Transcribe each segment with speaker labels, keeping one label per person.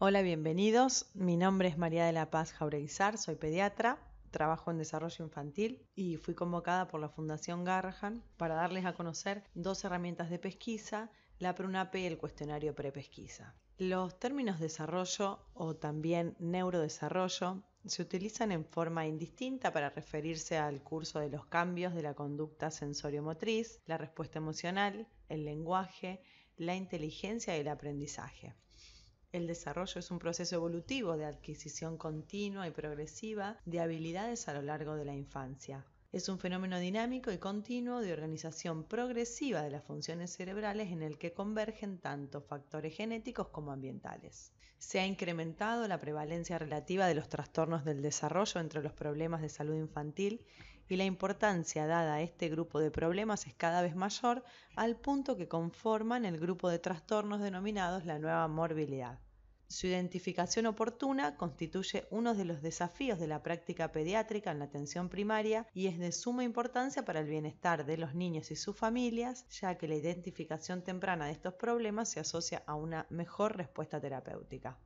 Speaker 1: Hola, bienvenidos. Mi nombre es María de la Paz Jaureguizar, soy pediatra, trabajo en desarrollo infantil y fui convocada por la Fundación Garrahan para darles a conocer dos herramientas de pesquisa, la PRUNAPE y el cuestionario prepesquisa. Los términos desarrollo o también neurodesarrollo se utilizan en forma indistinta para referirse al curso de los cambios de la conducta sensoriomotriz, la respuesta emocional, el lenguaje, la inteligencia y el aprendizaje. El desarrollo es un proceso evolutivo de adquisición continua y progresiva de habilidades a lo largo de la infancia. Es un fenómeno dinámico y continuo de organización progresiva de las funciones cerebrales en el que convergen tanto factores genéticos como ambientales. Se ha incrementado la prevalencia relativa de los trastornos del desarrollo entre los problemas de salud infantil y la importancia dada a este grupo de problemas es cada vez mayor al punto que conforman el grupo de trastornos denominados la nueva morbilidad. Su identificación oportuna constituye uno de los desafíos de la práctica pediátrica en la atención primaria y es de suma importancia para el bienestar de los niños y sus familias, ya que la identificación temprana de estos problemas se asocia a una mejor respuesta terapéutica.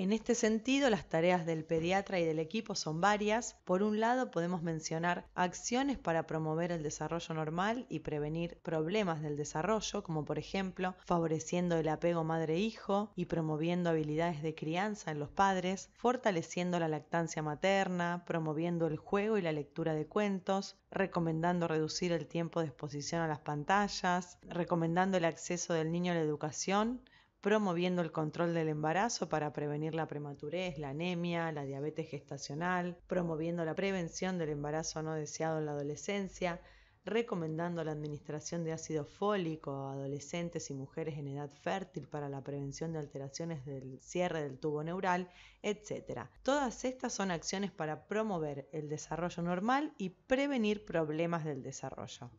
Speaker 1: En este sentido, las tareas del pediatra y del equipo son varias. Por un lado, podemos mencionar acciones para promover el desarrollo normal y prevenir problemas del desarrollo, como por ejemplo favoreciendo el apego madre-hijo y promoviendo habilidades de crianza en los padres, fortaleciendo la lactancia materna, promoviendo el juego y la lectura de cuentos, recomendando reducir el tiempo de exposición a las pantallas, recomendando el acceso del niño a la educación, promoviendo el control del embarazo para prevenir la prematurez, la anemia, la diabetes gestacional, promoviendo la prevención del embarazo no deseado en la adolescencia, recomendando la administración de ácido fólico a adolescentes y mujeres en edad fértil para la prevención de alteraciones del cierre del tubo neural, etc. Todas estas son acciones para promover el desarrollo normal y prevenir problemas del desarrollo.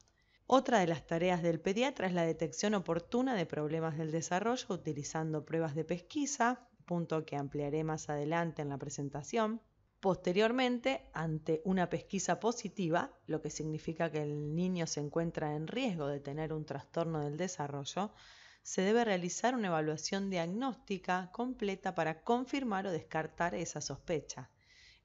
Speaker 1: Otra de las tareas del pediatra es la detección oportuna de problemas del desarrollo utilizando pruebas de pesquisa, punto que ampliaré más adelante en la presentación. Posteriormente, ante una pesquisa positiva, lo que significa que el niño se encuentra en riesgo de tener un trastorno del desarrollo, se debe realizar una evaluación diagnóstica completa para confirmar o descartar esa sospecha.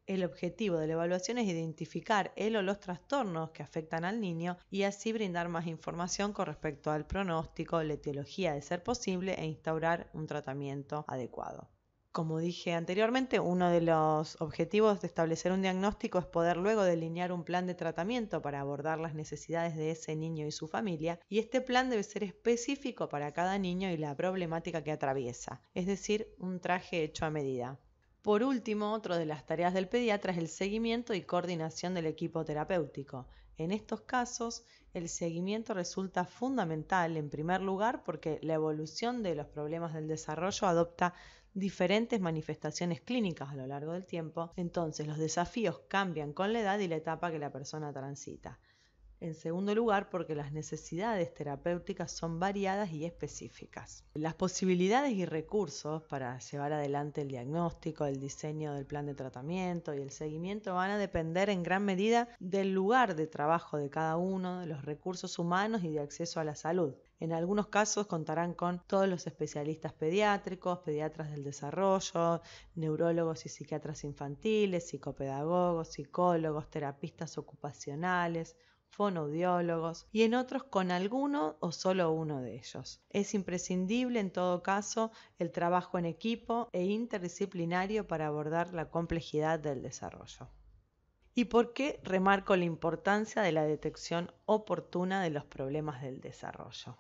Speaker 1: El objetivo de la evaluación es identificar el o los trastornos que afectan al niño y así brindar más información con respecto al pronóstico, la etiología de ser posible e instaurar un tratamiento adecuado. Como dije anteriormente, uno de los objetivos de establecer un diagnóstico es poder luego delinear un plan de tratamiento para abordar las necesidades de ese niño y su familia, y este plan debe ser específico para cada niño y la problemática que atraviesa, es decir, un traje hecho a medida. Por último, otro de las tareas del pediatra es el seguimiento y coordinación del equipo terapéutico. En estos casos, el seguimiento resulta fundamental, en primer lugar, porque la evolución de los problemas del desarrollo adopta diferentes manifestaciones clínicas a lo largo del tiempo, entonces los desafíos cambian con la edad y la etapa que la persona transita. En segundo lugar, porque las necesidades terapéuticas son variadas y específicas. Las posibilidades y recursos para llevar adelante el diagnóstico, el diseño del plan de tratamiento y el seguimiento van a depender en gran medida del lugar de trabajo de cada uno, de los recursos humanos y de acceso a la salud. En algunos casos contarán con todos los especialistas pediátricos, pediatras del desarrollo, neurólogos y psiquiatras infantiles, psicopedagogos, psicólogos, terapistas ocupacionales, fonoaudiólogos y en otros con alguno o solo uno de ellos. Es imprescindible en todo caso el trabajo en equipo e interdisciplinario para abordar la complejidad del desarrollo. ¿Y por qué remarco la importancia de la detección oportuna de los problemas del desarrollo?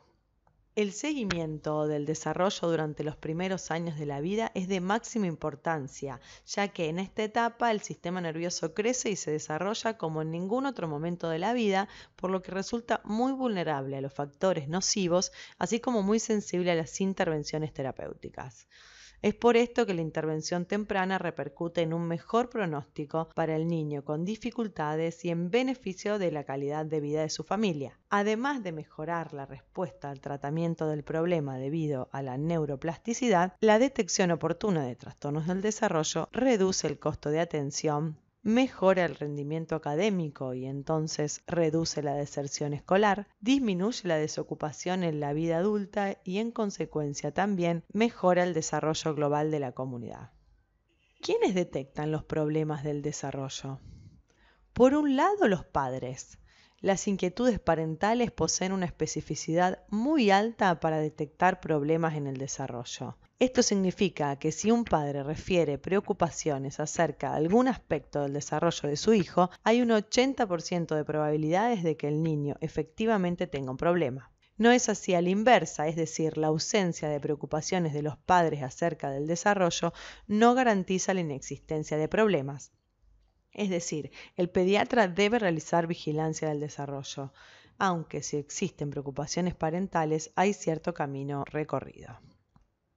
Speaker 1: El seguimiento del desarrollo durante los primeros años de la vida es de máxima importancia, ya que en esta etapa el sistema nervioso crece y se desarrolla como en ningún otro momento de la vida, por lo que resulta muy vulnerable a los factores nocivos, así como muy sensible a las intervenciones terapéuticas. Es por esto que la intervención temprana repercute en un mejor pronóstico para el niño con dificultades y en beneficio de la calidad de vida de su familia. Además de mejorar la respuesta al tratamiento del problema debido a la neuroplasticidad, la detección oportuna de trastornos del desarrollo reduce el costo de atención mejora el rendimiento académico y entonces reduce la deserción escolar, disminuye la desocupación en la vida adulta y en consecuencia también mejora el desarrollo global de la comunidad. ¿Quiénes detectan los problemas del desarrollo? Por un lado los padres, las inquietudes parentales poseen una especificidad muy alta para detectar problemas en el desarrollo. Esto significa que si un padre refiere preocupaciones acerca de algún aspecto del desarrollo de su hijo, hay un 80% de probabilidades de que el niño efectivamente tenga un problema. No es así a la inversa, es decir, la ausencia de preocupaciones de los padres acerca del desarrollo no garantiza la inexistencia de problemas. Es decir, el pediatra debe realizar vigilancia del desarrollo, aunque si existen preocupaciones parentales hay cierto camino recorrido.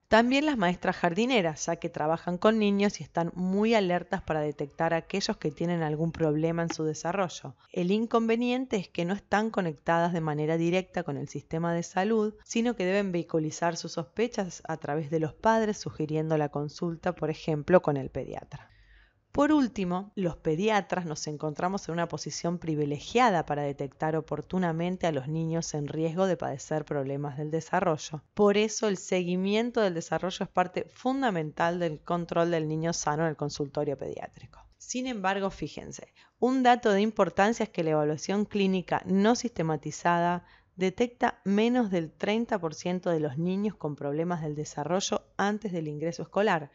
Speaker 1: También las maestras jardineras, ya que trabajan con niños y están muy alertas para detectar a aquellos que tienen algún problema en su desarrollo. El inconveniente es que no están conectadas de manera directa con el sistema de salud, sino que deben vehiculizar sus sospechas a través de los padres sugiriendo la consulta, por ejemplo, con el pediatra. Por último, los pediatras nos encontramos en una posición privilegiada para detectar oportunamente a los niños en riesgo de padecer problemas del desarrollo. Por eso el seguimiento del desarrollo es parte fundamental del control del niño sano en el consultorio pediátrico. Sin embargo, fíjense, un dato de importancia es que la evaluación clínica no sistematizada detecta menos del 30% de los niños con problemas del desarrollo antes del ingreso escolar,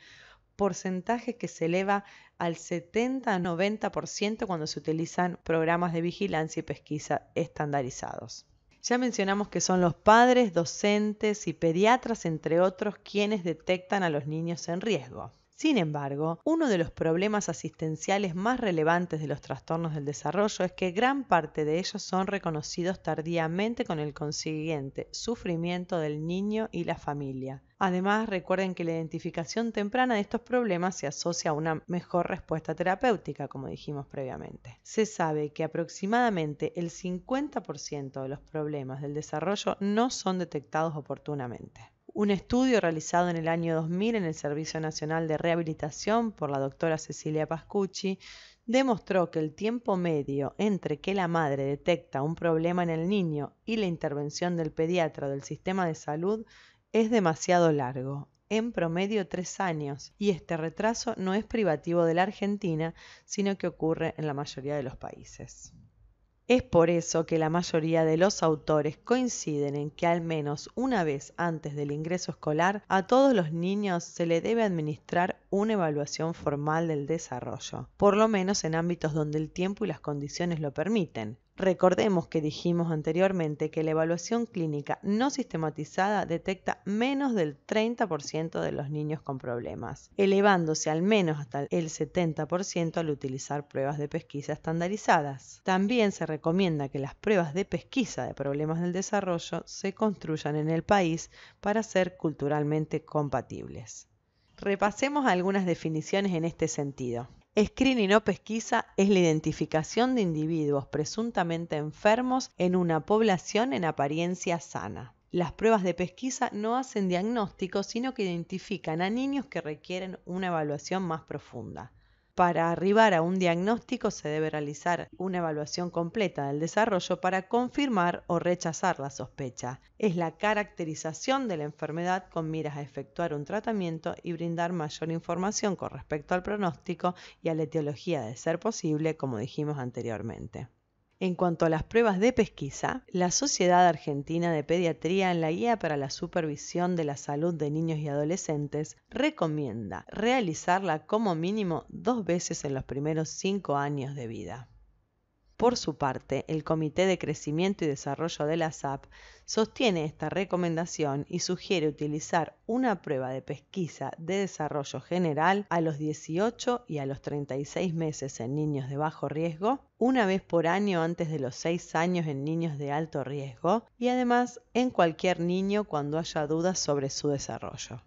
Speaker 1: porcentaje que se eleva al 70-90% cuando se utilizan programas de vigilancia y pesquisa estandarizados. Ya mencionamos que son los padres, docentes y pediatras, entre otros, quienes detectan a los niños en riesgo. Sin embargo, uno de los problemas asistenciales más relevantes de los trastornos del desarrollo es que gran parte de ellos son reconocidos tardíamente con el consiguiente sufrimiento del niño y la familia. Además, recuerden que la identificación temprana de estos problemas se asocia a una mejor respuesta terapéutica, como dijimos previamente. Se sabe que aproximadamente el 50% de los problemas del desarrollo no son detectados oportunamente. Un estudio realizado en el año 2000 en el Servicio Nacional de Rehabilitación por la doctora Cecilia Pascucci demostró que el tiempo medio entre que la madre detecta un problema en el niño y la intervención del pediatra del sistema de salud es demasiado largo, en promedio tres años, y este retraso no es privativo de la Argentina, sino que ocurre en la mayoría de los países. Es por eso que la mayoría de los autores coinciden en que al menos una vez antes del ingreso escolar a todos los niños se le debe administrar una evaluación formal del desarrollo, por lo menos en ámbitos donde el tiempo y las condiciones lo permiten, Recordemos que dijimos anteriormente que la evaluación clínica no sistematizada detecta menos del 30% de los niños con problemas, elevándose al menos hasta el 70% al utilizar pruebas de pesquisa estandarizadas. También se recomienda que las pruebas de pesquisa de problemas del desarrollo se construyan en el país para ser culturalmente compatibles. Repasemos algunas definiciones en este sentido. Screening o pesquisa es la identificación de individuos presuntamente enfermos en una población en apariencia sana. Las pruebas de pesquisa no hacen diagnóstico, sino que identifican a niños que requieren una evaluación más profunda. Para arribar a un diagnóstico se debe realizar una evaluación completa del desarrollo para confirmar o rechazar la sospecha. Es la caracterización de la enfermedad con miras a efectuar un tratamiento y brindar mayor información con respecto al pronóstico y a la etiología de ser posible, como dijimos anteriormente. En cuanto a las pruebas de pesquisa, la Sociedad Argentina de Pediatría en la Guía para la Supervisión de la Salud de Niños y Adolescentes recomienda realizarla como mínimo dos veces en los primeros cinco años de vida. Por su parte, el Comité de Crecimiento y Desarrollo de la SAP sostiene esta recomendación y sugiere utilizar una prueba de pesquisa de desarrollo general a los 18 y a los 36 meses en niños de bajo riesgo, una vez por año antes de los 6 años en niños de alto riesgo y además en cualquier niño cuando haya dudas sobre su desarrollo.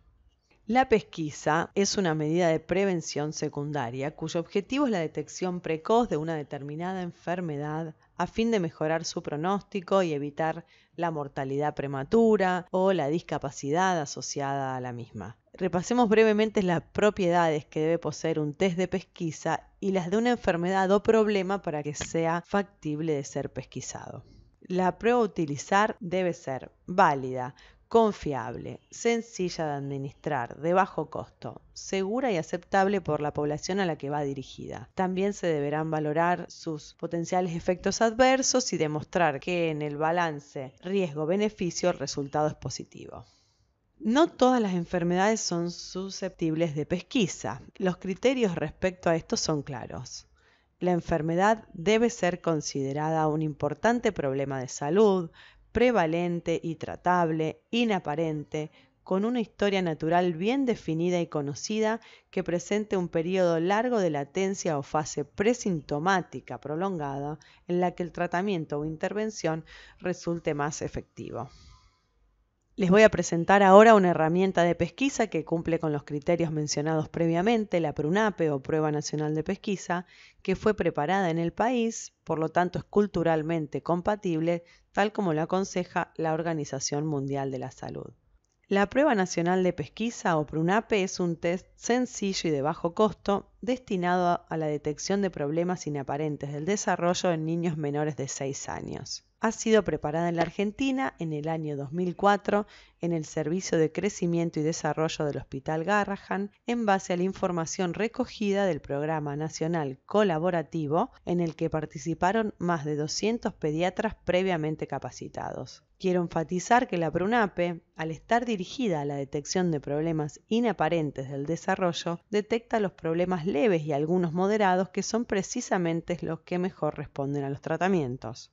Speaker 1: La pesquisa es una medida de prevención secundaria cuyo objetivo es la detección precoz de una determinada enfermedad a fin de mejorar su pronóstico y evitar la mortalidad prematura o la discapacidad asociada a la misma. Repasemos brevemente las propiedades que debe poseer un test de pesquisa y las de una enfermedad o problema para que sea factible de ser pesquisado. La prueba a utilizar debe ser válida, confiable, sencilla de administrar, de bajo costo, segura y aceptable por la población a la que va dirigida. También se deberán valorar sus potenciales efectos adversos y demostrar que en el balance riesgo-beneficio el resultado es positivo. No todas las enfermedades son susceptibles de pesquisa. Los criterios respecto a esto son claros. La enfermedad debe ser considerada un importante problema de salud, prevalente y tratable, inaparente, con una historia natural bien definida y conocida que presente un periodo largo de latencia o fase presintomática prolongada en la que el tratamiento o intervención resulte más efectivo. Les voy a presentar ahora una herramienta de pesquisa que cumple con los criterios mencionados previamente, la PRUNAPE o Prueba Nacional de Pesquisa, que fue preparada en el país, por lo tanto es culturalmente compatible, tal como lo aconseja la Organización Mundial de la Salud. La Prueba Nacional de Pesquisa o PRUNAPE es un test sencillo y de bajo costo destinado a la detección de problemas inaparentes del desarrollo en niños menores de 6 años ha sido preparada en la Argentina en el año 2004 en el Servicio de Crecimiento y Desarrollo del Hospital Garrahan en base a la información recogida del Programa Nacional Colaborativo en el que participaron más de 200 pediatras previamente capacitados. Quiero enfatizar que la PRUNAPE, al estar dirigida a la detección de problemas inaparentes del desarrollo, detecta los problemas leves y algunos moderados que son precisamente los que mejor responden a los tratamientos.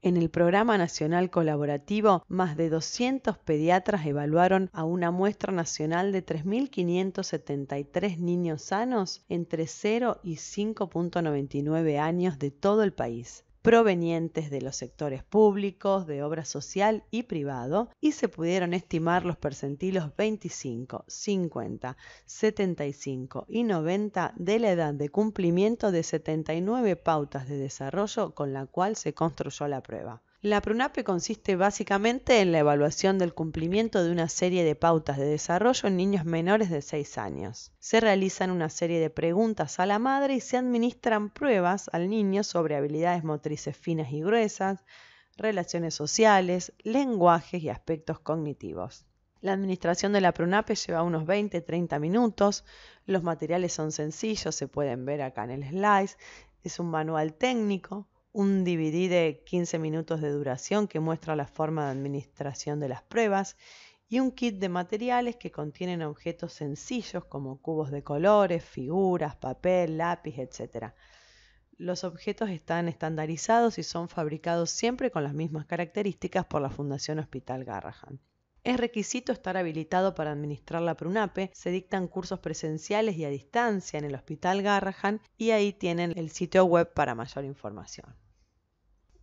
Speaker 1: En el Programa Nacional Colaborativo, más de 200 pediatras evaluaron a una muestra nacional de 3.573 niños sanos entre 0 y 5.99 años de todo el país provenientes de los sectores públicos, de obra social y privado, y se pudieron estimar los percentilos 25, 50, 75 y 90 de la edad de cumplimiento de 79 pautas de desarrollo con la cual se construyó la prueba. La PRUNAPE consiste básicamente en la evaluación del cumplimiento de una serie de pautas de desarrollo en niños menores de 6 años. Se realizan una serie de preguntas a la madre y se administran pruebas al niño sobre habilidades motrices finas y gruesas, relaciones sociales, lenguajes y aspectos cognitivos. La administración de la PRUNAPE lleva unos 20-30 minutos. Los materiales son sencillos, se pueden ver acá en el slide. Es un manual técnico un DVD de 15 minutos de duración que muestra la forma de administración de las pruebas y un kit de materiales que contienen objetos sencillos como cubos de colores, figuras, papel, lápiz, etc. Los objetos están estandarizados y son fabricados siempre con las mismas características por la Fundación Hospital Garrahan. Es requisito estar habilitado para administrar la PRUNAPE, se dictan cursos presenciales y a distancia en el Hospital Garrahan y ahí tienen el sitio web para mayor información.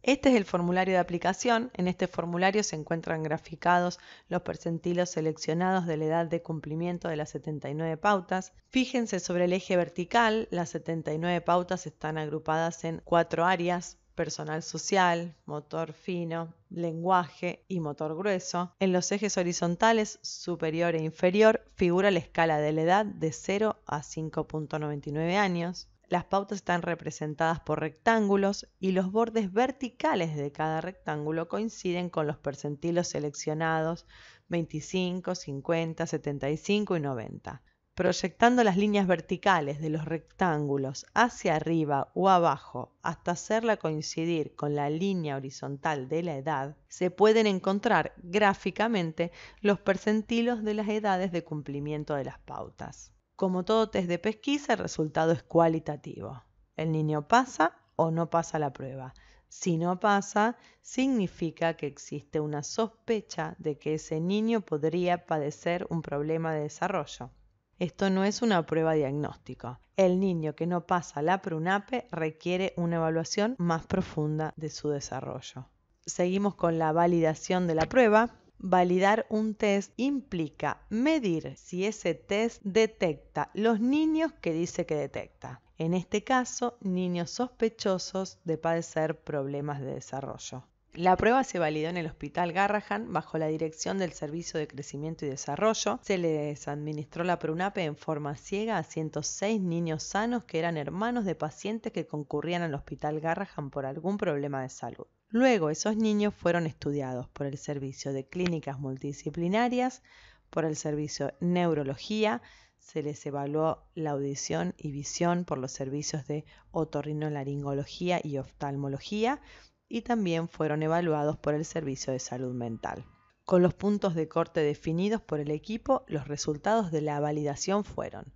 Speaker 1: Este es el formulario de aplicación. En este formulario se encuentran graficados los percentilos seleccionados de la edad de cumplimiento de las 79 pautas. Fíjense sobre el eje vertical, las 79 pautas están agrupadas en cuatro áreas personal social, motor fino, lenguaje y motor grueso. En los ejes horizontales superior e inferior figura la escala de la edad de 0 a 5.99 años. Las pautas están representadas por rectángulos y los bordes verticales de cada rectángulo coinciden con los percentilos seleccionados 25, 50, 75 y 90. Proyectando las líneas verticales de los rectángulos hacia arriba o abajo hasta hacerla coincidir con la línea horizontal de la edad, se pueden encontrar gráficamente los percentilos de las edades de cumplimiento de las pautas. Como todo test de pesquisa, el resultado es cualitativo. El niño pasa o no pasa la prueba. Si no pasa, significa que existe una sospecha de que ese niño podría padecer un problema de desarrollo. Esto no es una prueba diagnóstico. El niño que no pasa la PRUNAPE requiere una evaluación más profunda de su desarrollo. Seguimos con la validación de la prueba. Validar un test implica medir si ese test detecta los niños que dice que detecta. En este caso, niños sospechosos de padecer problemas de desarrollo. La prueba se validó en el Hospital Garrahan bajo la dirección del Servicio de Crecimiento y Desarrollo. Se les administró la Prunape en forma ciega a 106 niños sanos que eran hermanos de pacientes que concurrían al Hospital Garrahan por algún problema de salud. Luego esos niños fueron estudiados por el Servicio de Clínicas Multidisciplinarias, por el Servicio Neurología, se les evaluó la audición y visión por los servicios de otorrinolaringología y oftalmología y también fueron evaluados por el Servicio de Salud Mental. Con los puntos de corte definidos por el equipo, los resultados de la validación fueron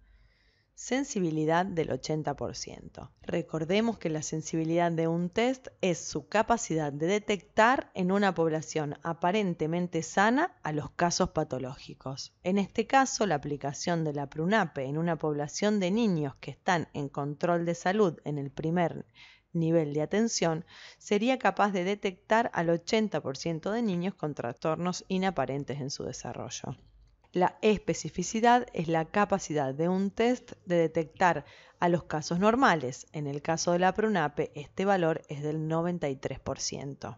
Speaker 1: sensibilidad del 80%. Recordemos que la sensibilidad de un test es su capacidad de detectar en una población aparentemente sana a los casos patológicos. En este caso, la aplicación de la PRUNAPE en una población de niños que están en control de salud en el primer nivel de atención, sería capaz de detectar al 80% de niños con trastornos inaparentes en su desarrollo. La especificidad es la capacidad de un test de detectar a los casos normales. En el caso de la PRUNAPE, este valor es del 93%.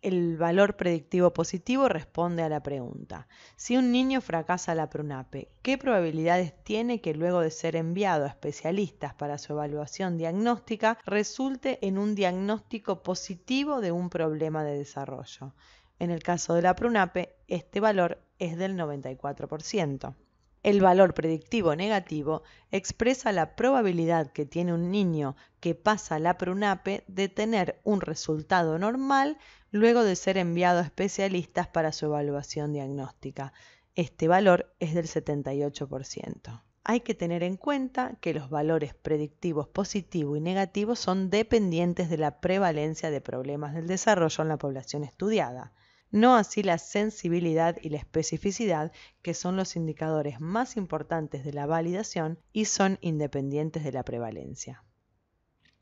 Speaker 1: El valor predictivo positivo responde a la pregunta, si un niño fracasa la PRUNAPE, ¿qué probabilidades tiene que luego de ser enviado a especialistas para su evaluación diagnóstica resulte en un diagnóstico positivo de un problema de desarrollo? En el caso de la PRUNAPE, este valor es del 94%. El valor predictivo negativo expresa la probabilidad que tiene un niño que pasa la PRUNAPE de tener un resultado normal luego de ser enviado a especialistas para su evaluación diagnóstica. Este valor es del 78%. Hay que tener en cuenta que los valores predictivos positivo y negativo son dependientes de la prevalencia de problemas del desarrollo en la población estudiada no así la sensibilidad y la especificidad, que son los indicadores más importantes de la validación y son independientes de la prevalencia.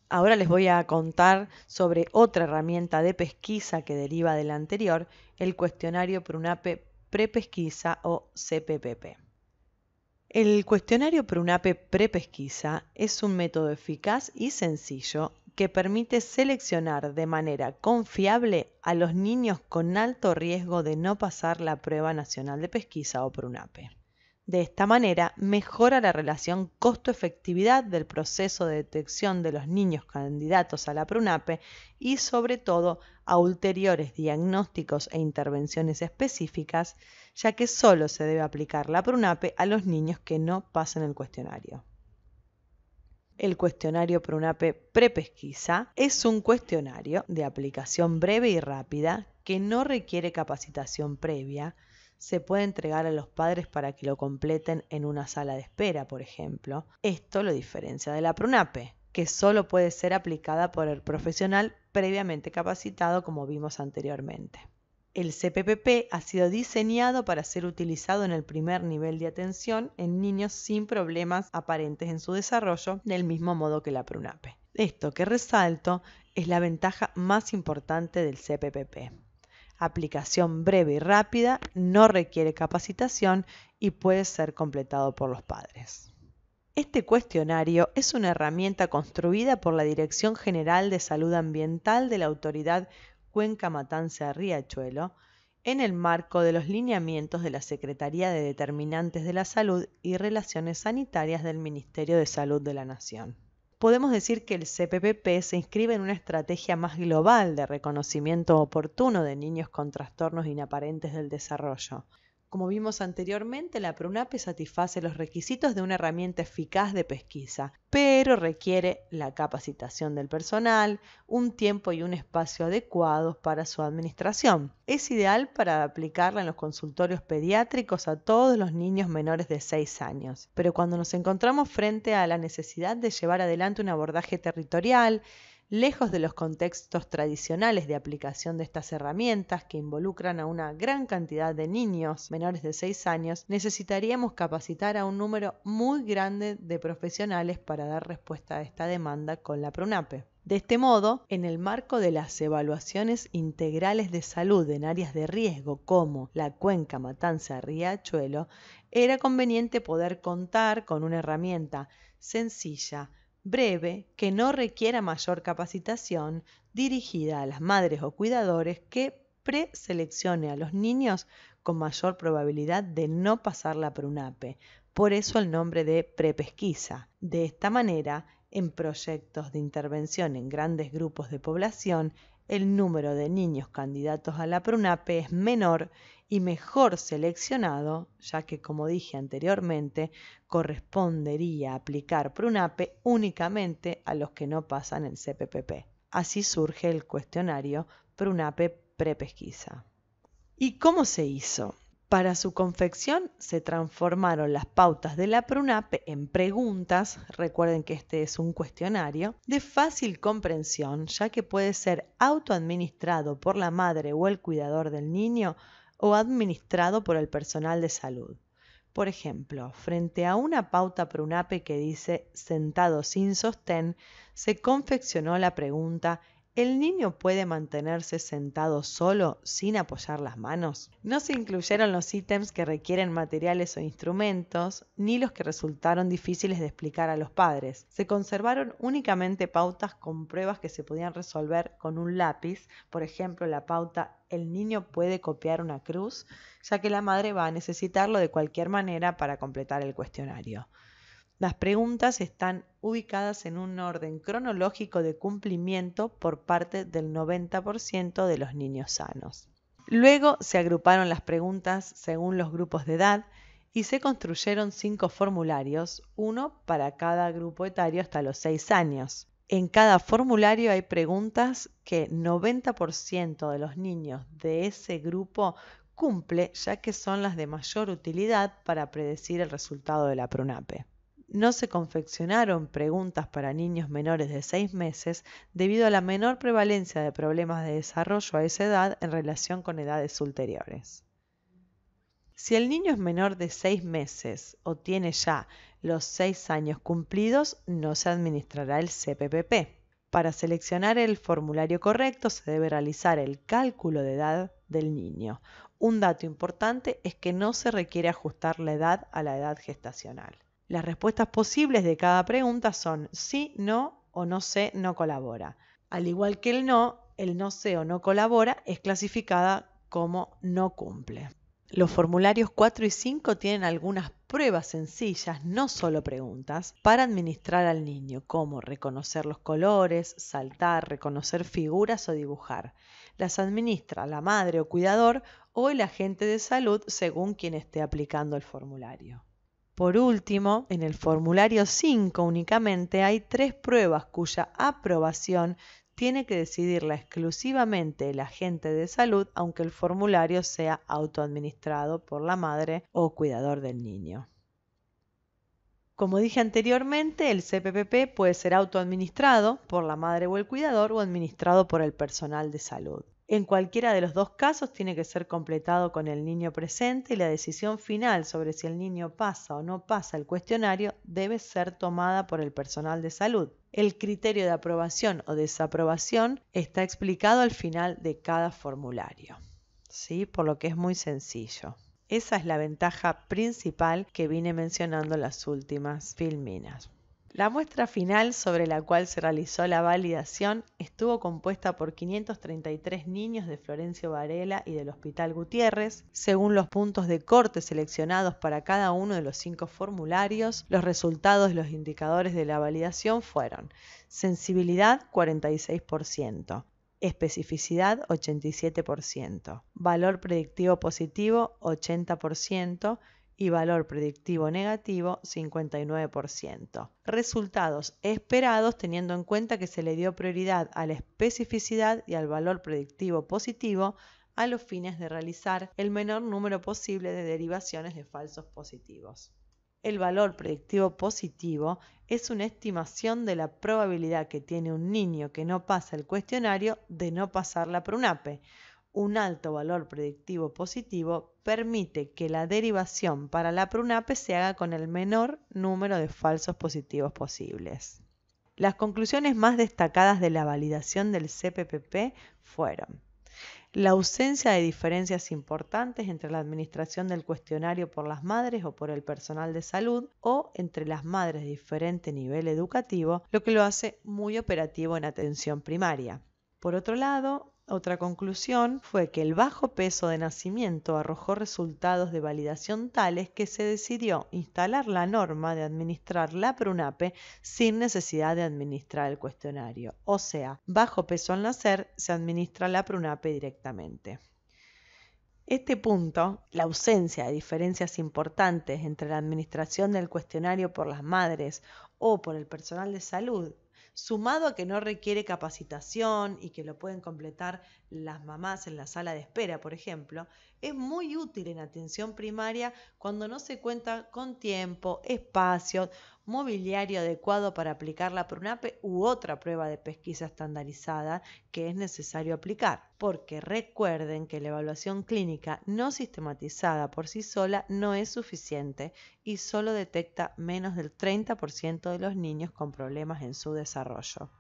Speaker 1: Ahora les voy a contar sobre otra herramienta de pesquisa que deriva de la anterior, el cuestionario PRUNAPE prepesquisa o CPPP. El cuestionario PRUNAPE prepesquisa es un método eficaz y sencillo que permite seleccionar de manera confiable a los niños con alto riesgo de no pasar la prueba nacional de pesquisa o PRUNAPE. De esta manera, mejora la relación costo-efectividad del proceso de detección de los niños candidatos a la PRUNAPE y, sobre todo, a ulteriores diagnósticos e intervenciones específicas, ya que solo se debe aplicar la PRUNAPE a los niños que no pasen el cuestionario. El cuestionario PRUNAPE prepesquisa es un cuestionario de aplicación breve y rápida que no requiere capacitación previa. Se puede entregar a los padres para que lo completen en una sala de espera, por ejemplo. Esto lo diferencia de la PRUNAPE, que solo puede ser aplicada por el profesional previamente capacitado, como vimos anteriormente. El CPPP ha sido diseñado para ser utilizado en el primer nivel de atención en niños sin problemas aparentes en su desarrollo, del mismo modo que la PRUNAPE. Esto que resalto es la ventaja más importante del CPPP. Aplicación breve y rápida, no requiere capacitación y puede ser completado por los padres. Este cuestionario es una herramienta construida por la Dirección General de Salud Ambiental de la Autoridad Cuenca Matanza Riachuelo, en el marco de los lineamientos de la Secretaría de Determinantes de la Salud y Relaciones Sanitarias del Ministerio de Salud de la Nación. Podemos decir que el CPPP se inscribe en una estrategia más global de reconocimiento oportuno de niños con trastornos inaparentes del desarrollo, como vimos anteriormente, la PRUNAPE satisface los requisitos de una herramienta eficaz de pesquisa, pero requiere la capacitación del personal, un tiempo y un espacio adecuados para su administración. Es ideal para aplicarla en los consultorios pediátricos a todos los niños menores de 6 años, pero cuando nos encontramos frente a la necesidad de llevar adelante un abordaje territorial, lejos de los contextos tradicionales de aplicación de estas herramientas que involucran a una gran cantidad de niños menores de 6 años, necesitaríamos capacitar a un número muy grande de profesionales para dar respuesta a esta demanda con la PRUNAPE. De este modo, en el marco de las evaluaciones integrales de salud en áreas de riesgo como la cuenca Matanza Riachuelo, era conveniente poder contar con una herramienta sencilla, breve, que no requiera mayor capacitación, dirigida a las madres o cuidadores que preseleccione a los niños con mayor probabilidad de no pasar la PRUNAPE. Por eso el nombre de prepesquisa. De esta manera, en proyectos de intervención en grandes grupos de población, el número de niños candidatos a la PRUNAPE es menor y mejor seleccionado, ya que como dije anteriormente, correspondería aplicar PRUNAPE únicamente a los que no pasan el CPPP. Así surge el cuestionario PRUNAPE prepesquisa. ¿Y cómo se hizo? Para su confección se transformaron las pautas de la PRUNAPE en preguntas, recuerden que este es un cuestionario, de fácil comprensión, ya que puede ser autoadministrado por la madre o el cuidador del niño o administrado por el personal de salud. Por ejemplo, frente a una pauta PRUNAPE que dice sentado sin sostén, se confeccionó la pregunta ¿El niño puede mantenerse sentado solo sin apoyar las manos? No se incluyeron los ítems que requieren materiales o instrumentos, ni los que resultaron difíciles de explicar a los padres. Se conservaron únicamente pautas con pruebas que se podían resolver con un lápiz, por ejemplo la pauta el niño puede copiar una cruz, ya que la madre va a necesitarlo de cualquier manera para completar el cuestionario. Las preguntas están ubicadas en un orden cronológico de cumplimiento por parte del 90% de los niños sanos. Luego se agruparon las preguntas según los grupos de edad y se construyeron cinco formularios, uno para cada grupo etario hasta los 6 años. En cada formulario hay preguntas que 90% de los niños de ese grupo cumple, ya que son las de mayor utilidad para predecir el resultado de la PRUNAPE no se confeccionaron preguntas para niños menores de 6 meses debido a la menor prevalencia de problemas de desarrollo a esa edad en relación con edades ulteriores. Si el niño es menor de 6 meses o tiene ya los 6 años cumplidos, no se administrará el CPPP. Para seleccionar el formulario correcto se debe realizar el cálculo de edad del niño. Un dato importante es que no se requiere ajustar la edad a la edad gestacional. Las respuestas posibles de cada pregunta son sí, no o no sé, no colabora. Al igual que el no, el no sé o no colabora es clasificada como no cumple. Los formularios 4 y 5 tienen algunas pruebas sencillas, no solo preguntas, para administrar al niño, como reconocer los colores, saltar, reconocer figuras o dibujar. Las administra la madre o cuidador o el agente de salud según quien esté aplicando el formulario. Por último, en el formulario 5 únicamente hay tres pruebas cuya aprobación tiene que decidirla exclusivamente el agente de salud, aunque el formulario sea autoadministrado por la madre o cuidador del niño. Como dije anteriormente, el CPPP puede ser autoadministrado por la madre o el cuidador o administrado por el personal de salud. En cualquiera de los dos casos tiene que ser completado con el niño presente y la decisión final sobre si el niño pasa o no pasa el cuestionario debe ser tomada por el personal de salud. El criterio de aprobación o desaprobación está explicado al final de cada formulario. ¿Sí? Por lo que es muy sencillo. Esa es la ventaja principal que vine mencionando en las últimas filminas. La muestra final sobre la cual se realizó la validación estuvo compuesta por 533 niños de Florencio Varela y del Hospital Gutiérrez. Según los puntos de corte seleccionados para cada uno de los cinco formularios, los resultados y los indicadores de la validación fueron sensibilidad 46%, especificidad 87%, valor predictivo positivo 80%, y valor predictivo negativo 59%. Resultados esperados teniendo en cuenta que se le dio prioridad a la especificidad y al valor predictivo positivo a los fines de realizar el menor número posible de derivaciones de falsos positivos. El valor predictivo positivo es una estimación de la probabilidad que tiene un niño que no pasa el cuestionario de no pasarla por un ape un alto valor predictivo positivo permite que la derivación para la PRUNAPE se haga con el menor número de falsos positivos posibles. Las conclusiones más destacadas de la validación del CPPP fueron la ausencia de diferencias importantes entre la administración del cuestionario por las madres o por el personal de salud o entre las madres de diferente nivel educativo, lo que lo hace muy operativo en atención primaria. Por otro lado, otra conclusión fue que el bajo peso de nacimiento arrojó resultados de validación tales que se decidió instalar la norma de administrar la PRUNAPE sin necesidad de administrar el cuestionario. O sea, bajo peso al nacer se administra la PRUNAPE directamente. Este punto, la ausencia de diferencias importantes entre la administración del cuestionario por las madres o por el personal de salud sumado a que no requiere capacitación y que lo pueden completar las mamás en la sala de espera, por ejemplo, es muy útil en atención primaria cuando no se cuenta con tiempo, espacio mobiliario adecuado para aplicar la PRUNAPE u otra prueba de pesquisa estandarizada que es necesario aplicar, porque recuerden que la evaluación clínica no sistematizada por sí sola no es suficiente y solo detecta menos del 30% de los niños con problemas en su desarrollo.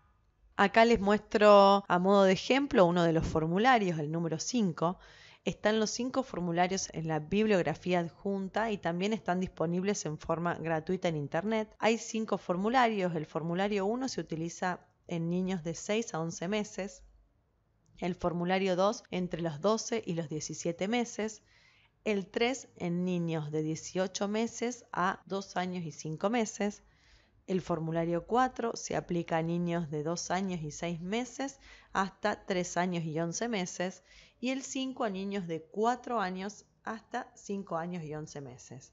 Speaker 1: Acá les muestro a modo de ejemplo uno de los formularios, el número 5, están los cinco formularios en la bibliografía adjunta y también están disponibles en forma gratuita en Internet. Hay cinco formularios. El formulario 1 se utiliza en niños de 6 a 11 meses. El formulario 2 entre los 12 y los 17 meses. El 3 en niños de 18 meses a 2 años y 5 meses el formulario 4 se aplica a niños de 2 años y 6 meses hasta 3 años y 11 meses y el 5 a niños de 4 años hasta 5 años y 11 meses.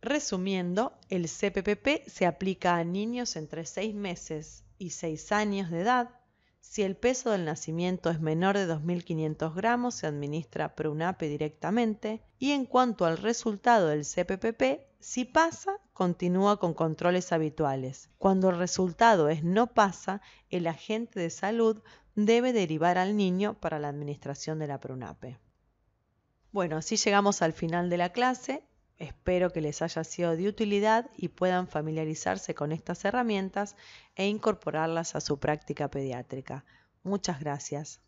Speaker 1: Resumiendo, el CPPP se aplica a niños entre 6 meses y 6 años de edad. Si el peso del nacimiento es menor de 2.500 gramos, se administra Prunape directamente. Y en cuanto al resultado del CPPP, si pasa, continúa con controles habituales. Cuando el resultado es no pasa, el agente de salud debe derivar al niño para la administración de la PRUNAPE. Bueno, así llegamos al final de la clase. Espero que les haya sido de utilidad y puedan familiarizarse con estas herramientas e incorporarlas a su práctica pediátrica. Muchas gracias.